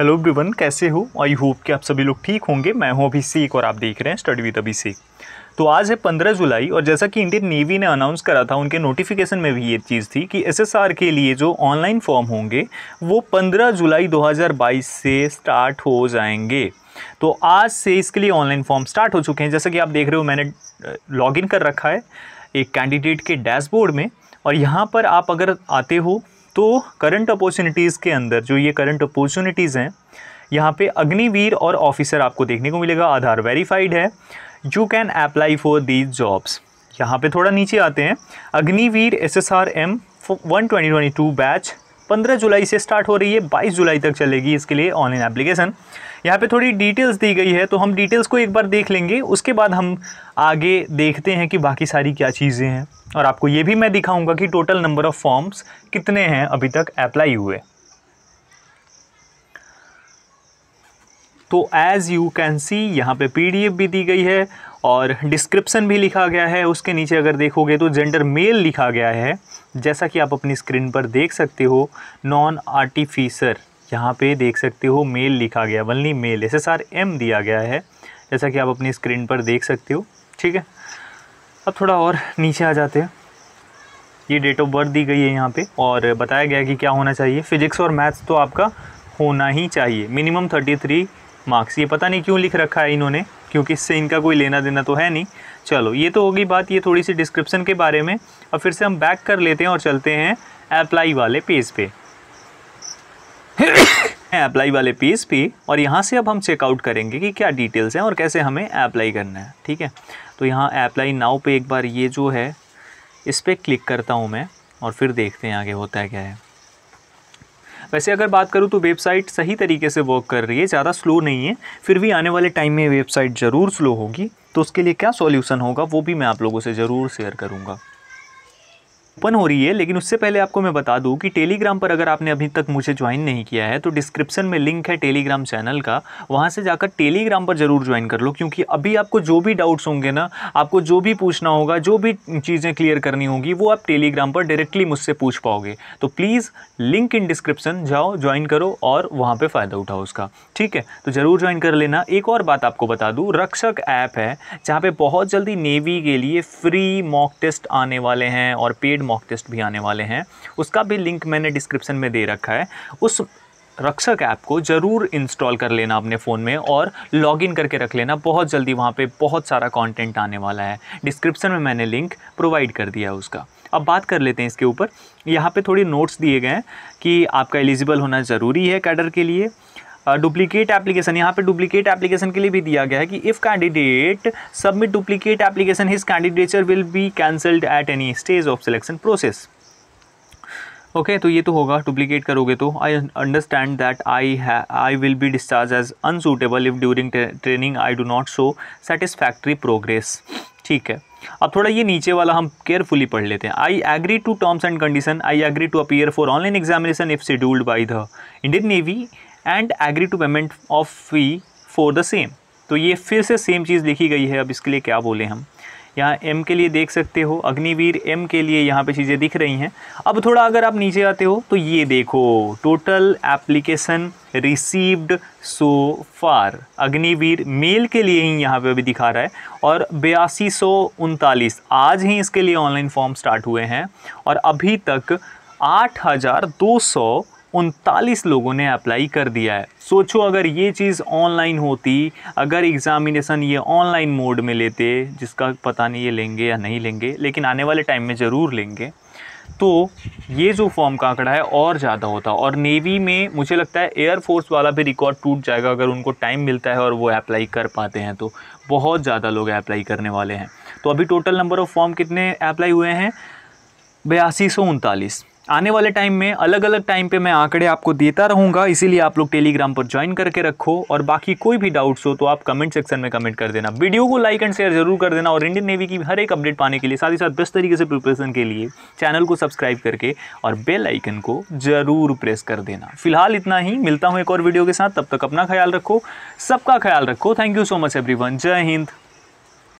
hello everyone कैसे हो I hope कि आप सभी लोग ठीक होंगे मैं हूं सीख और आप देख रहे हैं स्टडी विद अभी सीख तो आज है 15 जुलाई और जैसा कि इंडियन नेवी ने अनाउंस करा था उनके नोटिफिकेशन में भी ये चीज़ थी कि एसएसआर के लिए जो ऑनलाइन फॉर्म होंगे वो 15 जुलाई 2022 से स्टार्ट हो जाएंगे तो आज से इसके लिए ऑनलाइन फॉर्म स्टार्ट हो चुके हैं जैसा कि आप देख रहे हो मैंने लॉग कर रखा है एक कैंडिडेट के डैशबोर्ड में और यहाँ पर आप अगर आते हो तो करंट अपॉर्चुनिटीज़ के अंदर जो ये करंट अपॉर्चुनिटीज़ हैं यहाँ पे अग्निवीर और ऑफिसर आपको देखने को मिलेगा आधार वेरीफाइड है you can apply for these jobs यहाँ पे थोड़ा नीचे आते हैं Agniveer S S R M one twenty twenty two batch पंद्रह जुलाई से स्टार्ट हो रही है बाईस जुलाई तक चलेगी इसके लिए ऑनलाइन एप्लीकेशन यहाँ पे थोड़ी डिटेल्स दी गई है तो हम डिटेल्स को एक बार देख लेंगे उसके बाद हम आगे देखते हैं कि बाकी सारी क्या चीज़ें हैं और आपको ये भी मैं दिखाऊंगा कि टोटल नंबर ऑफ़ फॉर्म्स कितने हैं अभी तक अप्लाई हुए तो एज़ यू कैन सी यहाँ पे पीडीएफ भी दी गई है और डिस्क्रिप्सन भी लिखा गया है उसके नीचे अगर देखोगे तो जेंडर मेल लिखा गया है जैसा कि आप अपनी स्क्रीन पर देख सकते हो नॉन आर्टिफिसर यहाँ पे देख सकते हो मेल लिखा गया only male S S R M दिया गया है जैसा कि आप अपनी स्क्रीन पर देख सकते हो ठीक है अब थोड़ा और नीचे आ जाते हैं ये डेट ऑफ बर्थ दी गई है यहाँ पे और बताया गया कि क्या होना चाहिए फिजिक्स और मैथ्स तो आपका होना ही चाहिए मिनिमम थर्टी थ्री मार्क्स ये पता नहीं क्यों लिख रखा है इन्होंने क्योंकि इससे इनका कोई लेना देना तो है नहीं चलो ये तो होगी बात ये थोड़ी सी डिस्क्रिप्शन के बारे में और फिर से हम बैक कर लेते हैं और चलते हैं अप्लाई वाले पेज पे हैं अप्लाई वाले पेज पे और यहाँ से अब हम चेकआउट करेंगे कि क्या डिटेल्स हैं और कैसे हमें अप्लाई करना है ठीक है तो यहाँ अप्लाई नाव पे एक बार ये जो है इस पर क्लिक करता हूँ मैं और फिर देखते हैं आगे होता है क्या है वैसे अगर बात करूँ तो वेबसाइट सही तरीके से वर्क कर रही है ज़्यादा स्लो नहीं है फिर भी आने वाले टाइम में वेबसाइट ज़रूर स्लो होगी तो उसके लिए क्या सॉल्यूशन होगा वो भी मैं आप लोगों से ज़रूर शेयर करूँगा ओपन हो रही है लेकिन उससे पहले आपको मैं बता दूं कि टेलीग्राम पर अगर आपने अभी तक मुझे ज्वाइन नहीं किया है तो डिस्क्रिप्शन में लिंक है टेलीग्राम चैनल का वहाँ से जाकर टेलीग्राम पर ज़रूर ज्वाइन कर लो क्योंकि अभी आपको जो भी डाउट्स होंगे ना आपको जो भी पूछना होगा जो भी चीज़ें क्लियर करनी होगी वो आप टेलीग्राम पर डायरेक्टली मुझसे पूछ पाओगे तो प्लीज़ लिंक इन डिस्क्रिप्शन जाओ ज्वाइन करो और वहाँ पर फ़ायदा उठाओ उसका ठीक है तो ज़रूर ज्वाइन कर लेना एक और बात आपको बता दूँ रक्षक ऐप है जहाँ पर बहुत जल्दी नेवी के लिए फ्री मॉक टेस्ट आने वाले हैं और पेड मॉक टेस्ट भी आने वाले हैं उसका भी लिंक मैंने डिस्क्रिप्शन में दे रखा है उस रक्षक ऐप को ज़रूर इंस्टॉल कर लेना अपने फ़ोन में और लॉगिन करके रख लेना बहुत जल्दी वहाँ पे बहुत सारा कंटेंट आने वाला है डिस्क्रिप्शन में मैंने लिंक प्रोवाइड कर दिया है उसका अब बात कर लेते हैं इसके ऊपर यहाँ पे थोड़ी नोट्स दिए गए हैं कि आपका एलिजिबल होना ज़रूरी है कैडर के लिए डुप्लीकेट एप्लीकेशन यहाँ पे डुप्लीकेट एप्लीकेशन के लिए भी दिया गया है कि if candidate submit duplicate application his candidature will be cancelled at any stage of selection process okay तो ये तो होगा डुप्लीकेट करोगे तो I understand that I I will be discharge as unsuitable if during training I do not show satisfactory progress ठीक है अब थोड़ा ये नीचे वाला हम केयरफुली पढ़ लेते हैं I agree to terms and condition I agree to appear for online examination if scheduled by the Indian navy and agree to payment of fee for the same तो ये फिर से सेम चीज़ लिखी गई है अब इसके लिए क्या बोले हम यहाँ एम के लिए देख सकते हो अग्निवीर एम के लिए यहाँ पे चीज़ें दिख रही हैं अब थोड़ा अगर आप नीचे आते हो तो ये देखो total application received so far Agniveer male के लिए ही यहाँ पे अभी दिखा रहा है और बयासी सौ उनतालीस आज ही इसके लिए ऑनलाइन फॉर्म स्टार्ट हुए हैं और अभी तक आठ हज़ार दो सौ उनतालीस लोगों ने अप्लाई कर दिया है सोचो अगर ये चीज़ ऑनलाइन होती अगर एग्ज़ामिनेसन ये ऑनलाइन मोड में लेते जिसका पता नहीं ये लेंगे या नहीं लेंगे लेकिन आने वाले टाइम में ज़रूर लेंगे तो ये जो फॉर्म का आंकड़ा है और ज़्यादा होता है और नेवी में मुझे लगता है एयरफोर्स वाला भी रिकॉर्ड टूट जाएगा अगर उनको टाइम मिलता है और वो अप्लाई कर पाते हैं तो बहुत ज़्यादा लोग अप्लाई करने वाले हैं तो अभी टोटल नंबर ऑफ़ फॉर्म कितने अप्लाई हुए हैं बयासी सौ उनतालीस आने वाले टाइम में अलग अलग टाइम पे मैं आंकड़े आपको देता रहूँगा इसीलिए आप लोग टेलीग्राम पर ज्वाइन करके रखो और बाकी कोई भी डाउट्स हो तो आप कमेंट सेक्शन में कमेंट कर देना वीडियो को लाइक एंड शेयर जरूर कर देना और इंडियन नेवी की हर एक अपडेट पाने के लिए साथ ही साथ बेस्ट तरीके से प्रिपरेशन के लिए चैनल को सब्सक्राइब करके और बेल आइकन को ज़रूर प्रेस कर देना फिलहाल इतना ही मिलता हूँ एक और वीडियो के साथ तब तक अपना ख्याल रखो सबका ख्याल रखो thank you so much every जय हिंद